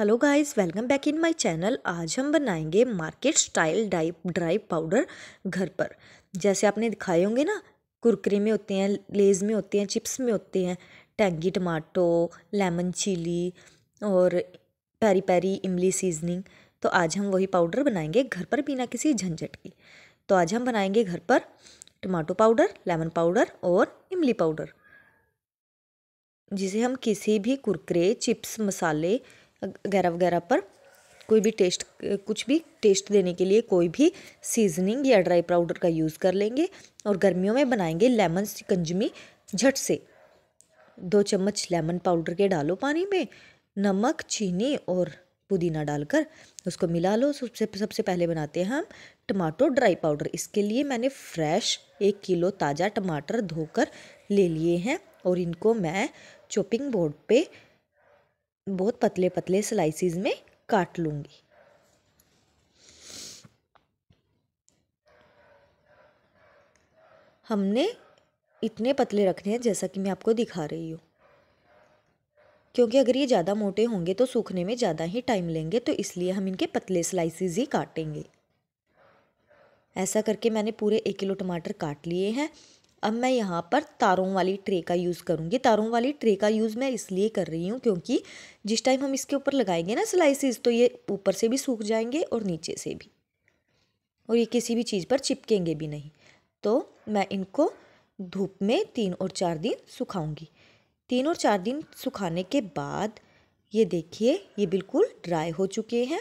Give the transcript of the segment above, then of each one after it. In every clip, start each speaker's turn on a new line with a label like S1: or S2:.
S1: hello guys welcome back in my channel आज हम बनाएंगे मार्केट स्टाइल डाइप ड्राई पाउडर घर पर जैसे आपने दिखाए होंगे ना कुरकरे में होते हैं लेज में होते हैं चिप्स में होते हैं टैंगी टमाटो लेमन चिली और पैरी पैरी इमली सीजनिंग तो आज हम वही पाउडर बनाएंगे घर पर बिना किसी झंझट के तो आज हम बनाएंगे घर पर टमाटो पाउडर लेमन पाउडर और इमली पाउडर जिसे हम किसी भी कुरकरे चिप्स मसाले वगैरह वगैरह पर कोई भी टेस्ट कुछ भी टेस्ट देने के लिए कोई भी सीजनिंग या ड्राई पाउडर का यूज़ कर लेंगे और गर्मियों में बनाएंगे लेमन कंजमी झट से दो चम्मच लेमन पाउडर के डालो पानी में नमक चीनी और पुदीना डालकर उसको मिला लो सबसे सबसे पहले बनाते हैं हम टमाटो ड्राई पाउडर इसके लिए मैंने फ्रेश एक किलो ताज़ा टमाटर धोकर ले लिए हैं और इनको मैं चॉपिंग बोर्ड पे बहुत पतले पतले स्लाइसिस में काट लूँगी हमने इतने पतले रखने हैं जैसा कि मैं आपको दिखा रही हूँ क्योंकि अगर ये ज़्यादा मोटे होंगे तो सूखने में ज़्यादा ही टाइम लेंगे तो इसलिए हम इनके पतले स्लाइसिस ही काटेंगे ऐसा करके मैंने पूरे एक किलो टमाटर काट लिए हैं अब मैं यहाँ पर तारों वाली ट्रे का यूज़ करूँगी तारों वाली ट्रे का यूज़ मैं इसलिए कर रही हूँ क्योंकि जिस टाइम हम इसके ऊपर लगाएंगे ना स्लाइसिस तो ये ऊपर से भी सूख जाएंगे और नीचे से भी और ये किसी भी चीज़ पर चिपकेंगे भी नहीं तो मैं इनको धूप में तीन और चार दिन सुखाऊंगी तीन और चार दिन सुखाने के बाद ये देखिए ये बिल्कुल ड्राई हो चुके हैं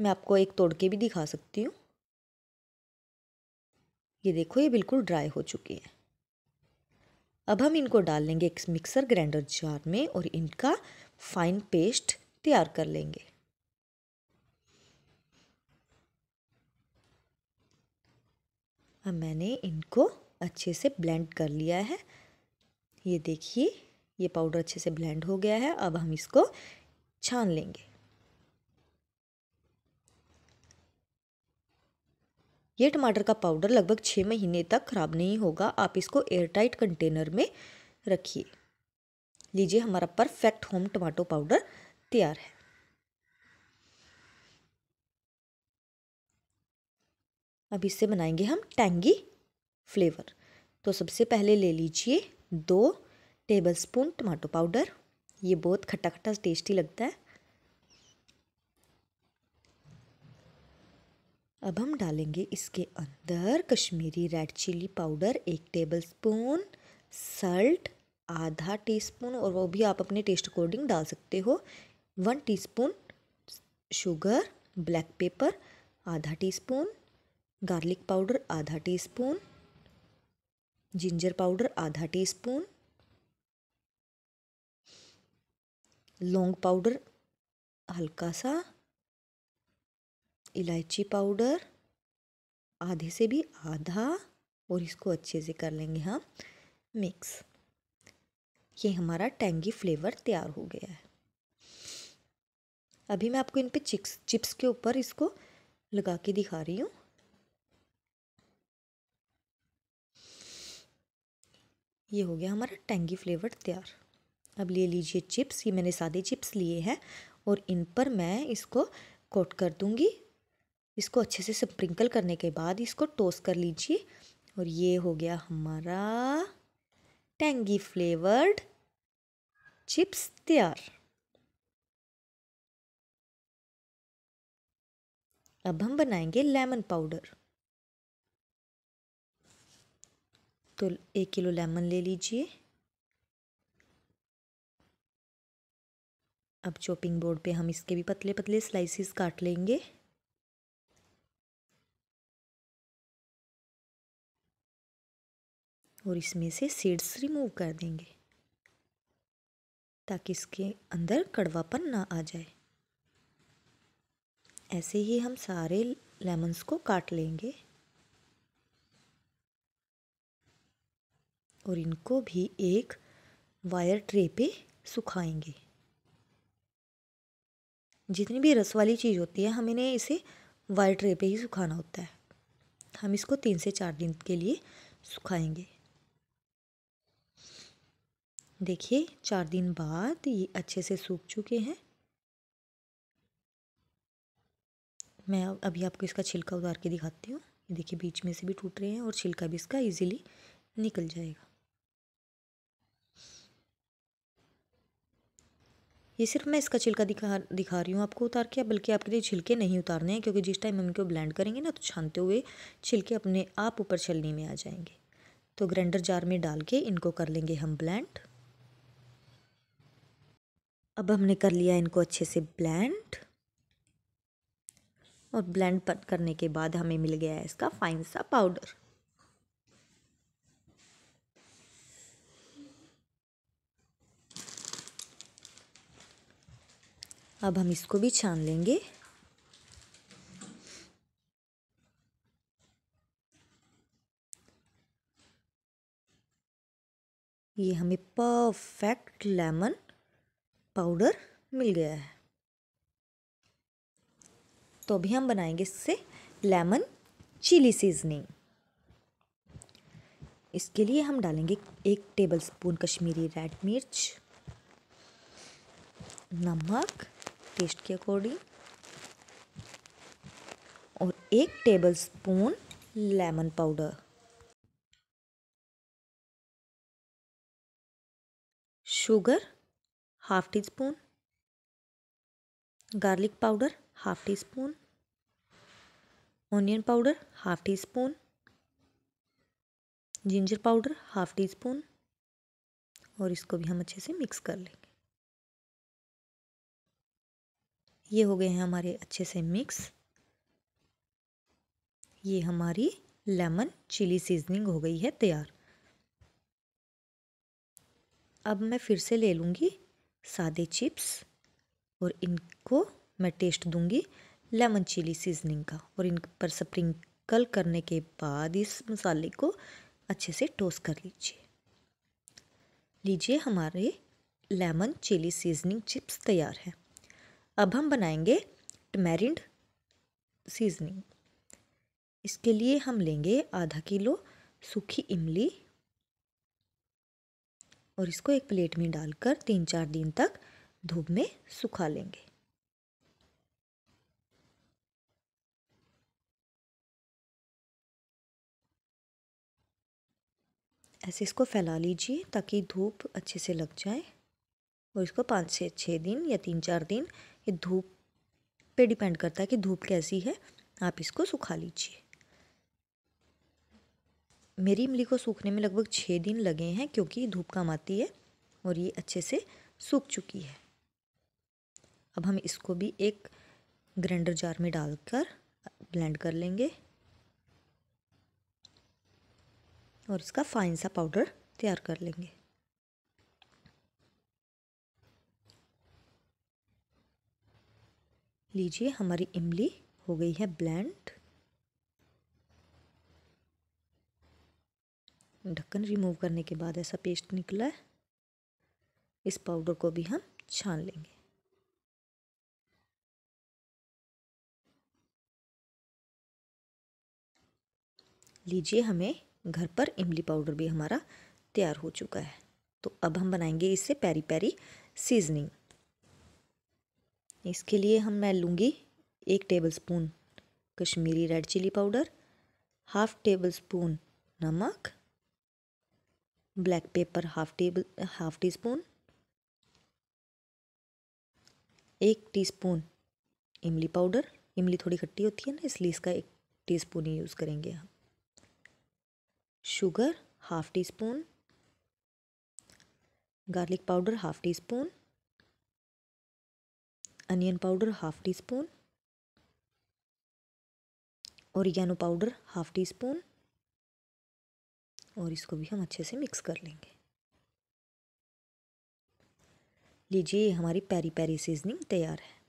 S1: मैं आपको एक तोड़ के भी दिखा सकती हूँ ये देखो ये बिल्कुल ड्राई हो चुकी है अब हम इनको डाल लेंगे एक मिक्सर ग्राइंडर जार में और इनका फाइन पेस्ट तैयार कर लेंगे अब मैंने इनको अच्छे से ब्लेंड कर लिया है ये देखिए ये पाउडर अच्छे से ब्लेंड हो गया है अब हम इसको छान लेंगे ये टमाटर का पाउडर लगभग छः महीने तक ख़राब नहीं होगा आप इसको एयरटाइट कंटेनर में रखिए लीजिए हमारा परफेक्ट होम टमाटो पाउडर तैयार है अब इससे बनाएंगे हम टैंगी फ्लेवर तो सबसे पहले ले लीजिए दो टेबलस्पून टमाटो पाउडर ये बहुत खट्टा खट्टा टेस्टी लगता है अब हम डालेंगे इसके अंदर कश्मीरी रेड चिली पाउडर एक टेबल स्पून सल्ट आधा टीस्पून और वो भी आप अपने टेस्ट अकॉर्डिंग डाल सकते हो one teaspoon sugar black pepper आधा टीस्पून गार्लिक पाउडर आधा टीस्पून जिंजर पाउडर आधा टीस्पून लौंग पाउडर हल्का सा इलायची पाउडर आधे से भी आधा और इसको अच्छे से कर लेंगे हम मिक्स ये हमारा टेंगी फ्लेवर तैयार हो गया है अभी मैं आपको इन पे चिप्स चिप्स के ऊपर इसको लगा के दिखा रही हूँ ये हो गया हमारा टेंगी फ्लेवर तैयार अब ले लीजिए चिप्स ये मैंने सादे चिप्स लिए हैं और इन पर मैं इसको कोट कर दूँगी इसको अच्छे से स्प्रिंकल करने के बाद इसको टोस्ट कर लीजिए और ये हो गया हमारा टेंगी फ्लेवर्ड चिप्स तैयार अब हम बनाएंगे लेमन पाउडर तो एक किलो लेमन ले लीजिए अब चॉपिंग बोर्ड पे हम इसके भी पतले पतले स्लाइसेस काट लेंगे और इसमें से सीड्स रिमूव कर देंगे ताकि इसके अंदर कड़वापन ना आ जाए ऐसे ही हम सारे लेमन्स को काट लेंगे और इनको भी एक वायर ट्रे पे सुखाएंगे जितनी भी रस वाली चीज़ होती है हमें इसे वायर ट्रे पे ही सुखाना होता है हम इसको तीन से चार दिन के लिए सुखाएंगे देखिए चार दिन बाद ये अच्छे से सूख चुके हैं मैं अभी आपको इसका छिलका उतार के दिखाती हूँ ये देखिए बीच में से भी टूट रहे हैं और छिलका भी इसका इजीली निकल जाएगा ये सिर्फ मैं इसका छिलका दिखा दिखा रही हूँ आपको उतार के बल्कि आपके लिए छिलके नहीं उतारने हैं क्योंकि जिस टाइम हम इनको ब्लेंड करेंगे ना तो छानते हुए छिलके अपने आप ऊपर छलनी में आ जाएंगे तो ग्राइंडर जार में डाल के इनको कर लेंगे हम ब्लेंड अब हमने कर लिया इनको अच्छे से ब्लेंड और ब्लेंड करने के बाद हमें मिल गया है इसका फाइन सा पाउडर अब हम इसको भी छान लेंगे ये हमें परफेक्ट लेमन पाउडर मिल गया है तो अभी हम बनाएंगे इससे लेमन चिली सीजनिंग इसके लिए हम डालेंगे एक टेबल स्पून कश्मीरी रेड मिर्च नमक टेस्ट के अकॉर्डिंग और एक tablespoon lemon powder sugar half teaspoon garlic powder half teaspoon onion powder half teaspoon ginger powder half teaspoon और इसको भी हम अच्छे से मिक्स कर लेंगे ये हो गए हैं हमारे अच्छे से मिक्स ये हमारी लेमन चिली सीजनिंग हो गई है तैयार अब मैं फिर से ले लूँगी सादे चिप्स और इनको मैं टेस्ट दूंगी लेमन चिली सीजनिंग का और इन पर स्प्रिंकल करने के बाद इस मसाले को अच्छे से टोस्ट कर लीजिए लीजिए हमारे लेमन चिली सीजनिंग चिप्स तैयार है अब हम बनाएंगे टमेरिंड सीजनिंग इसके लिए हम लेंगे आधा किलो सूखी इमली और इसको एक प्लेट में डालकर तीन चार दिन तक धूप में सुखा लेंगे ऐसे इसको फैला लीजिए ताकि धूप अच्छे से लग जाए और इसको पाँच से छः दिन या तीन चार दिन ये धूप पे डिपेंड करता है कि धूप कैसी है आप इसको सुखा लीजिए मेरी इमली को सूखने में लगभग छः दिन लगे हैं क्योंकि धूप कम आती है और ये अच्छे से सूख चुकी है अब हम इसको भी एक ग्राइंडर जार में डालकर ब्लेंड कर लेंगे और इसका फाइन सा पाउडर तैयार कर लेंगे लीजिए हमारी इमली हो गई है ब्लेंड ढक्कन रिमूव करने के बाद ऐसा पेस्ट निकला है इस पाउडर को भी हम छान लेंगे लीजिए हमें घर पर इमली पाउडर भी हमारा तैयार हो चुका है तो अब हम बनाएंगे इससे पैरी पैरी सीजनिंग इसके लिए हम मैं लूँगी एक tablespoon Kashmiri red chilli powder half tablespoon नमक black pepper half table half teaspoon एक टीस्पून इमली पाउडर इमली थोड़ी खट्टी होती है ना इसलिए इसका एक टीस्पून ही यूज़ करेंगे हम sugar half teaspoon garlic powder half teaspoon onion powder half teaspoon और पाउडर हाफ टी स्पून और इसको भी हम अच्छे से मिक्स कर लेंगे लीजिए हमारी पैरी पैरी सीजनिंग तैयार है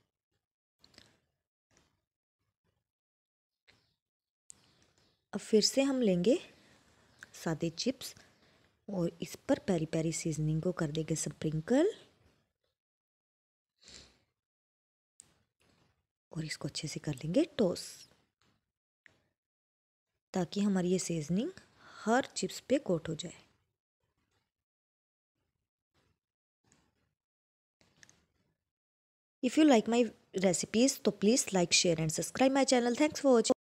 S1: अब फिर से हम लेंगे सादे चिप्स और इस पर पैरी पैरी सीजनिंग को कर देंगे स्प्रिंकल और इसको अच्छे से कर लेंगे टोस ताकि हमारी ये सीजनिंग हर चिप्स पे कोट हो जाए if you like my recipes तो please like share and subscribe my channel thanks for watching